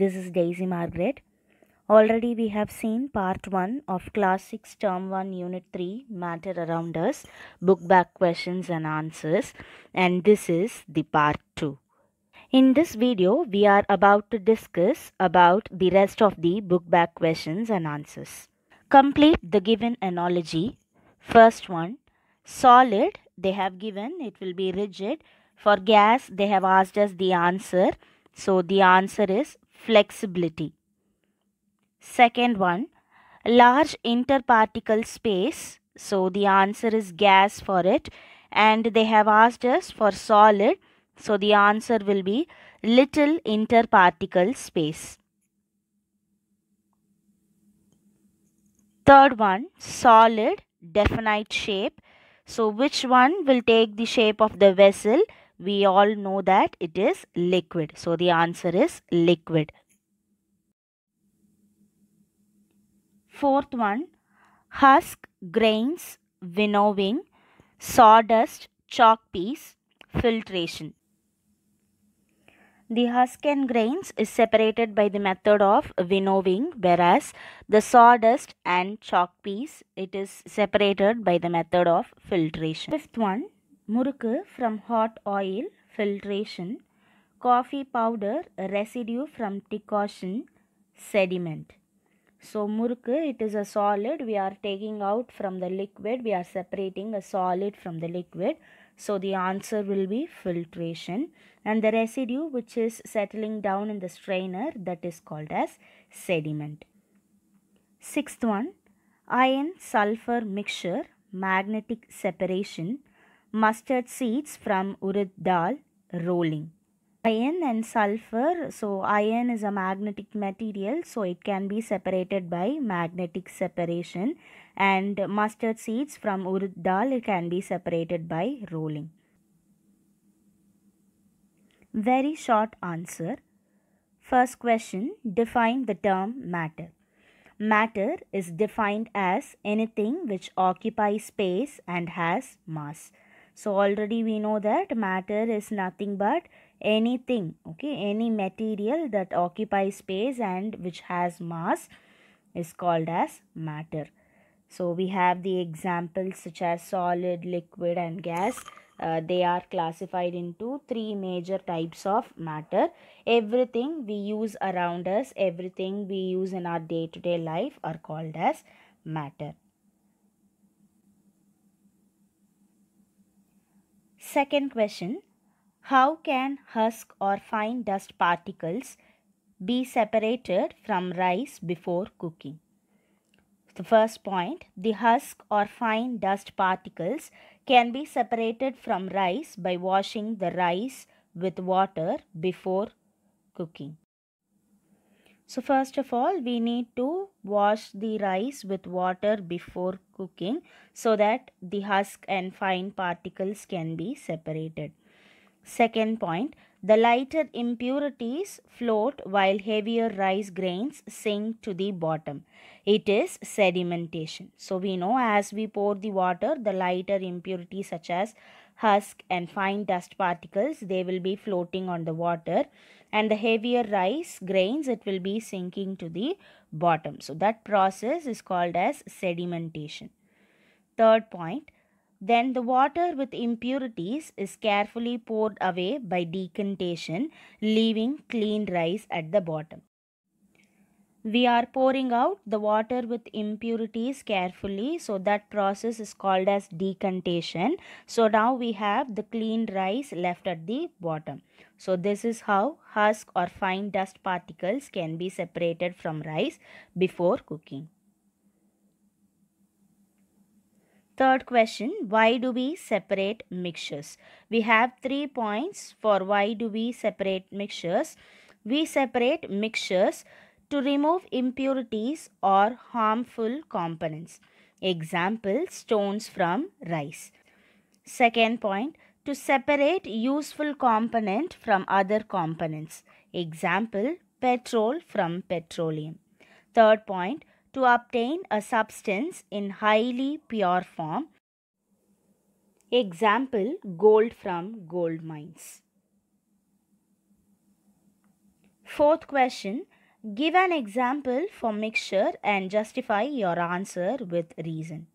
This is Daisy Margaret. Already we have seen part 1 of class 6 term 1 unit 3 matter around us book back questions and answers and this is the part 2. In this video we are about to discuss about the rest of the book back questions and answers. Complete the given analogy. First one solid they have given it will be rigid. For gas they have asked us the answer. So the answer is flexibility. Second one, large interparticle space. So the answer is gas for it. And they have asked us for solid. So the answer will be little interparticle space. Third one, solid, definite shape. So which one will take the shape of the vessel? we all know that it is liquid. So the answer is liquid. Fourth one, husk, grains, winnowing, sawdust, chalk piece, filtration. The husk and grains is separated by the method of winnowing whereas the sawdust and chalk piece it is separated by the method of filtration. Fifth one முறுக்கு from hot oil filtration, coffee powder residue from decoction, sediment. So murukku, it is a solid we are taking out from the liquid, we are separating a solid from the liquid. So the answer will be filtration and the residue which is settling down in the strainer that is called as sediment. Sixth one, iron sulfur mixture, magnetic separation, mustard seeds from urad dal rolling. Iron and sulfur. So, iron is a magnetic material, so it can be separated by magnetic separation. And mustard seeds from urad dal it can be separated by rolling. Very short answer. First question Define the term matter. Matter is defined as anything which occupies space and has mass. So already we know that matter is nothing but anything, okay, any material that occupies space and which has mass is called as matter. So we have the examples such as solid, liquid and gas. Uh, they are classified into three major types of matter. Everything we use around us, everything we use in our day-to-day -day life are called as matter. Second question How can husk or fine dust particles be separated from rice before cooking? The first point the husk or fine dust particles can be separated from rice by washing the rice with water before cooking. So first of all we need to wash the rice with water before cooking so that the husk and fine particles can be separated. Second point, the lighter impurities float while heavier rice grains sink to the bottom. It is sedimentation. So we know as we pour the water, the lighter impurities such as husk and fine dust particles, they will be floating on the water and the heavier rice grains it will be sinking to the bottom. So that process is called as sedimentation. Third point, then the water with impurities is carefully poured away by decantation leaving clean rice at the bottom. We are pouring out the water with impurities carefully so that process is called as decantation. So now we have the clean rice left at the bottom. So this is how husk or fine dust particles can be separated from rice before cooking. Third question, why do we separate mixtures? We have three points for why do we separate mixtures. We separate mixtures to remove impurities or harmful components. Example, stones from rice. Second point, to separate useful component from other components. Example, petrol from petroleum. Third point, to obtain a substance in highly pure form. Example, gold from gold mines. Fourth question, give an example for mixture and justify your answer with reason.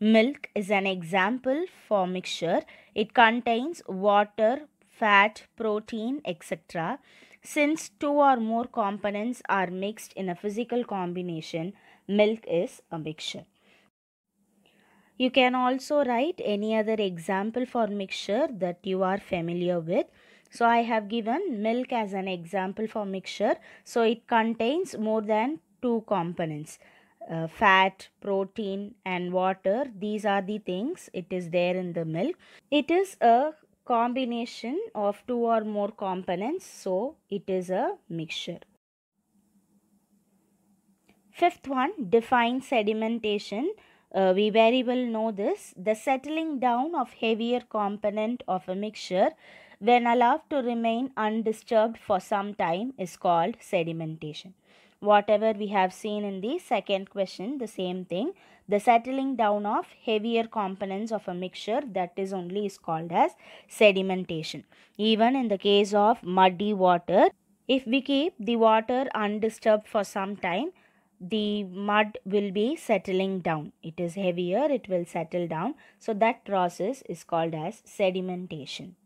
Milk is an example for mixture. It contains water, fat, protein, etc. Since two or more components are mixed in a physical combination, milk is a mixture. You can also write any other example for mixture that you are familiar with. So I have given milk as an example for mixture. So it contains more than two components uh, fat, protein and water. These are the things it is there in the milk. It is a combination of two or more components. So, it is a mixture. Fifth one, define sedimentation. Uh, we very well know this. The settling down of heavier component of a mixture when allowed to remain undisturbed for some time is called sedimentation whatever we have seen in the second question, the same thing. The settling down of heavier components of a mixture that is only is called as sedimentation. Even in the case of muddy water, if we keep the water undisturbed for some time, the mud will be settling down. It is heavier, it will settle down. So that process is called as sedimentation.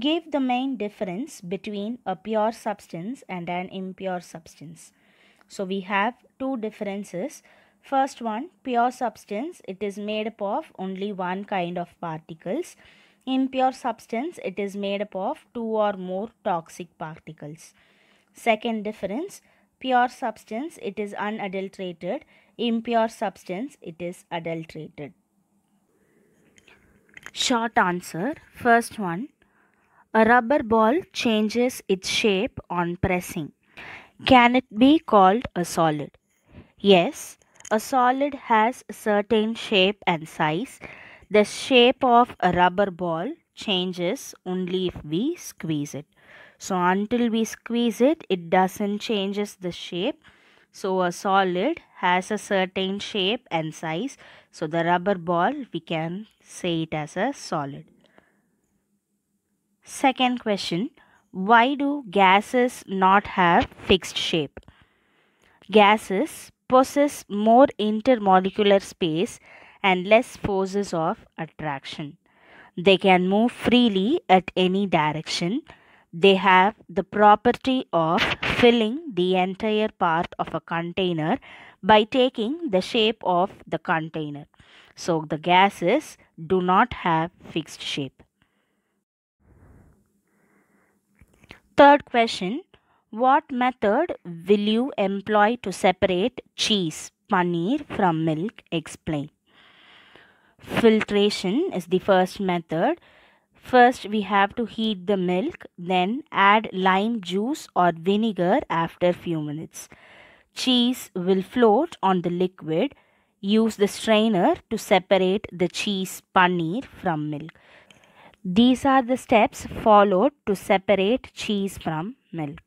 Give the main difference between a pure substance and an impure substance. So we have two differences. First one, pure substance, it is made up of only one kind of particles. Impure substance, it is made up of two or more toxic particles. Second difference, pure substance, it is unadulterated. Impure substance, it is adulterated. Short answer, first one, a rubber ball changes its shape on pressing. Can it be called a solid? Yes, a solid has a certain shape and size. The shape of a rubber ball changes only if we squeeze it. So until we squeeze it, it doesn't changes the shape. So a solid has a certain shape and size. So the rubber ball, we can say it as a solid. Second question Why do gases not have fixed shape? Gases possess more intermolecular space and less forces of attraction. They can move freely at any direction. They have the property of filling the entire part of a container by taking the shape of the container. So the gases do not have fixed shape. Third question What method will you employ to separate cheese, paneer from milk? Explain. Filtration is the first method. First, we have to heat the milk, then add lime juice or vinegar after few minutes. Cheese will float on the liquid. Use the strainer to separate the cheese paneer from milk. These are the steps followed to separate cheese from milk.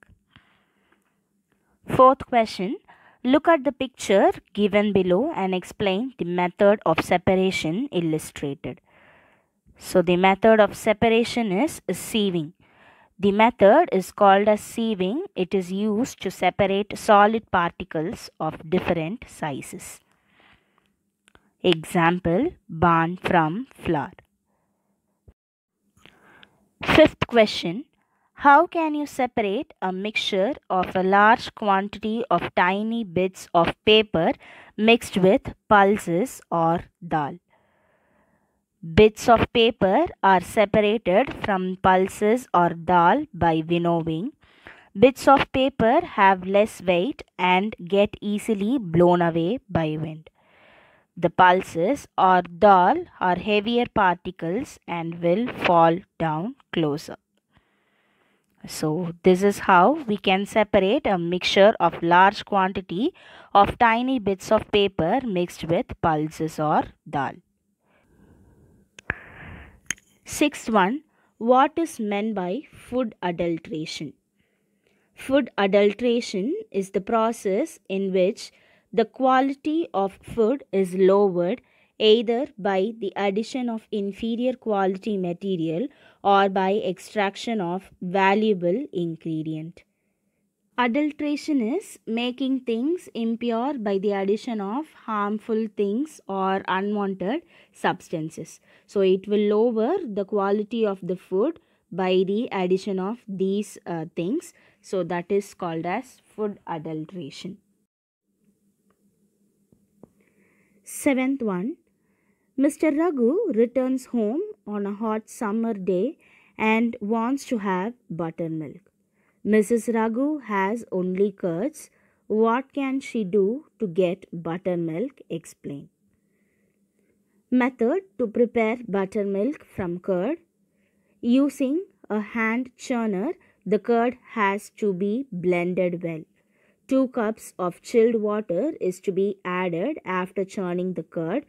Fourth question. Look at the picture given below and explain the method of separation illustrated. So the method of separation is sieving. The method is called as sieving. It is used to separate solid particles of different sizes. Example, barn from flour. Fifth question How can you separate a mixture of a large quantity of tiny bits of paper mixed with pulses or dal? Bits of paper are separated from pulses or dal by winnowing. Bits of paper have less weight and get easily blown away by wind. The pulses or dull or heavier particles and will fall down closer. So this is how we can separate a mixture of large quantity of tiny bits of paper mixed with pulses or dal. Sixth one, what is meant by food adulteration? Food adulteration is the process in which the quality of food is lowered either by the addition of inferior quality material or by extraction of valuable ingredient. Adulteration is making things impure by the addition of harmful things or unwanted substances. So it will lower the quality of the food by the addition of these uh, things. So that is called as food adulteration. Seventh one Mr. Raghu returns home on a hot summer day and wants to have buttermilk. Mrs. Raghu has only curds. What can she do to get buttermilk? Explain. Method to prepare buttermilk from curd. Using a hand churner, the curd has to be blended well. 2 cups of chilled water is to be added after churning the curd.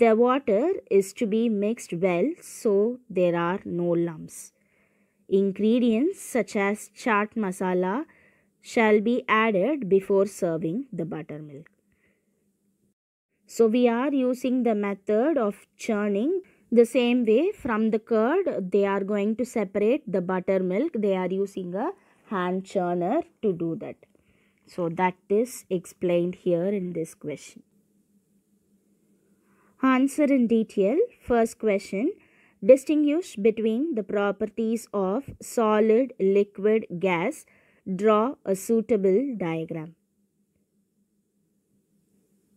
The water is to be mixed well so there are no lumps. Ingredients such as chaat masala shall be added before serving the buttermilk. So we are using the method of churning the same way from the curd they are going to separate the buttermilk. They are using a hand churner to do that. So that is explained here in this question. Answer in detail. First question. Distinguish between the properties of solid, liquid, gas. Draw a suitable diagram.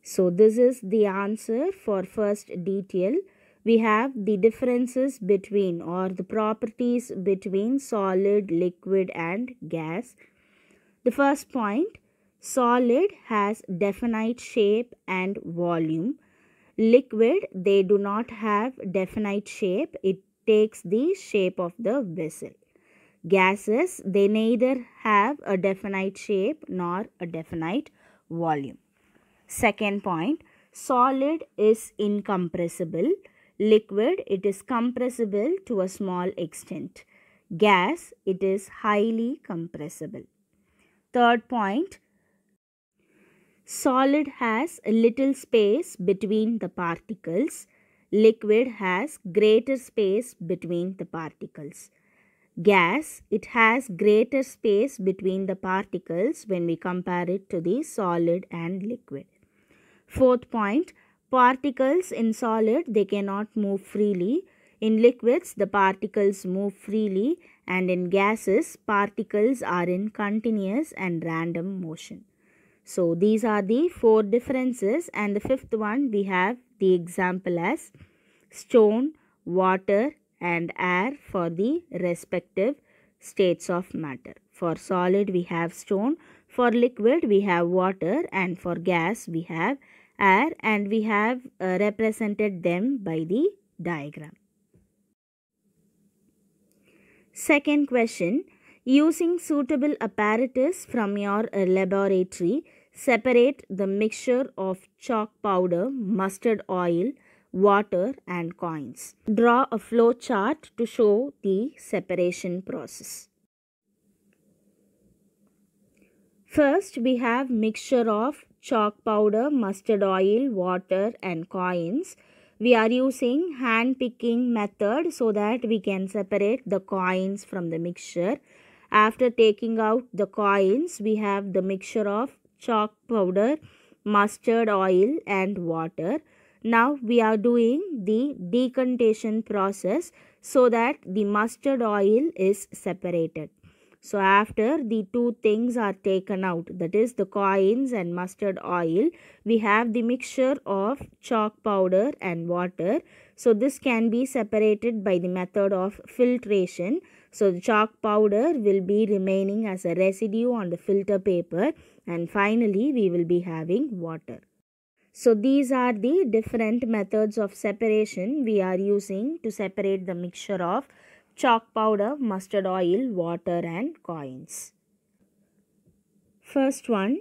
So this is the answer for first detail. We have the differences between or the properties between solid, liquid and gas. The first point solid has definite shape and volume. Liquid, they do not have definite shape. It takes the shape of the vessel. Gases, they neither have a definite shape nor a definite volume. Second point, solid is incompressible. Liquid, it is compressible to a small extent. Gas, it is highly compressible. Third point, solid has little space between the particles. Liquid has greater space between the particles. Gas, it has greater space between the particles when we compare it to the solid and liquid. Fourth point, particles in solid, they cannot move freely in liquids, the particles move freely and in gases, particles are in continuous and random motion. So, these are the four differences and the fifth one we have the example as stone, water and air for the respective states of matter. For solid we have stone, for liquid we have water and for gas we have air and we have uh, represented them by the diagram. Second question Using suitable apparatus from your uh, laboratory, separate the mixture of chalk powder, mustard oil, water, and coins. Draw a flow chart to show the separation process. First, we have mixture of chalk powder, mustard oil, water, and coins we are using hand picking method so that we can separate the coins from the mixture. After taking out the coins, we have the mixture of chalk powder, mustard oil and water. Now we are doing the decantation process so that the mustard oil is separated. So after the two things are taken out that is the coins and mustard oil we have the mixture of chalk powder and water. So this can be separated by the method of filtration. So the chalk powder will be remaining as a residue on the filter paper and finally we will be having water. So these are the different methods of separation we are using to separate the mixture of chalk powder, mustard oil, water and coins. First one,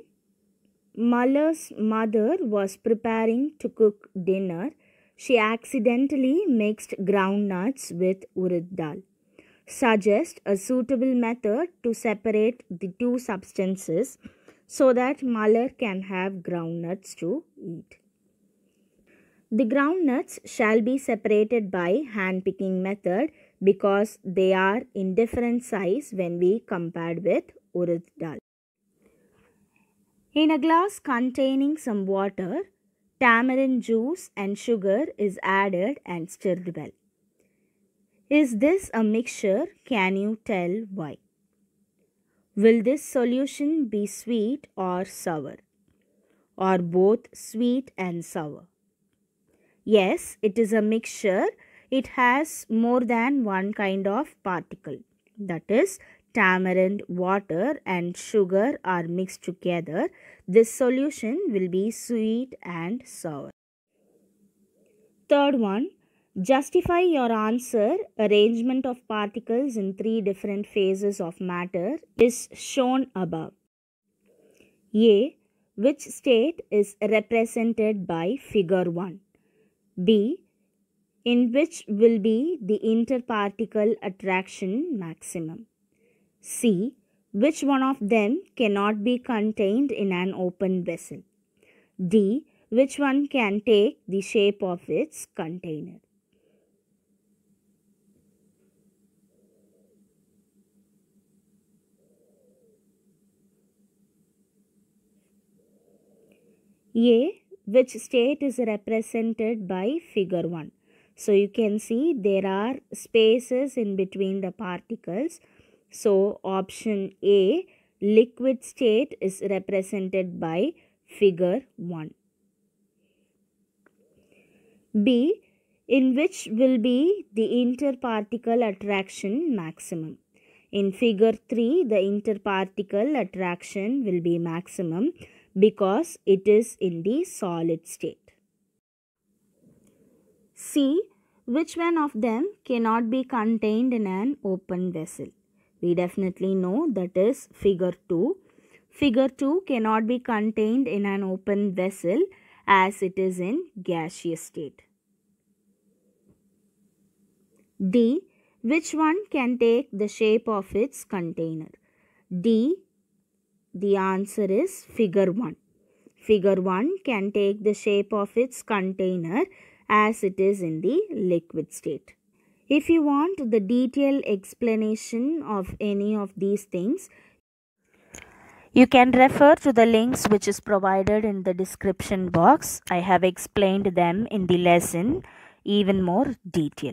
Muller's mother was preparing to cook dinner. She accidentally mixed groundnuts with urad dal. Suggest a suitable method to separate the two substances so that Muller can have groundnuts to eat. The groundnuts shall be separated by hand picking method because they are in different size when we compared with urud dal. In a glass containing some water, tamarind juice and sugar is added and stirred well. Is this a mixture? Can you tell why? Will this solution be sweet or sour? Or both sweet and sour? Yes, it is a mixture it has more than one kind of particle. That is, tamarind, water and sugar are mixed together. This solution will be sweet and sour. Third one, justify your answer. Arrangement of particles in three different phases of matter is shown above. A. Which state is represented by figure 1? B in which will be the interparticle attraction maximum. C. Which one of them cannot be contained in an open vessel. D. Which one can take the shape of its container. A. Which state is represented by figure 1. So you can see there are spaces in between the particles. So option A, liquid state is represented by figure 1. B, in which will be the interparticle attraction maximum. In figure 3, the interparticle attraction will be maximum because it is in the solid state. C. Which one of them cannot be contained in an open vessel? We definitely know that is figure 2. Figure 2 cannot be contained in an open vessel as it is in gaseous state. D. Which one can take the shape of its container? D. The answer is figure 1. Figure 1 can take the shape of its container as it is in the liquid state. If you want the detailed explanation of any of these things, you can refer to the links which is provided in the description box. I have explained them in the lesson even more detail.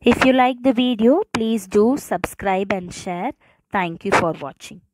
If you like the video, please do subscribe and share. Thank you for watching.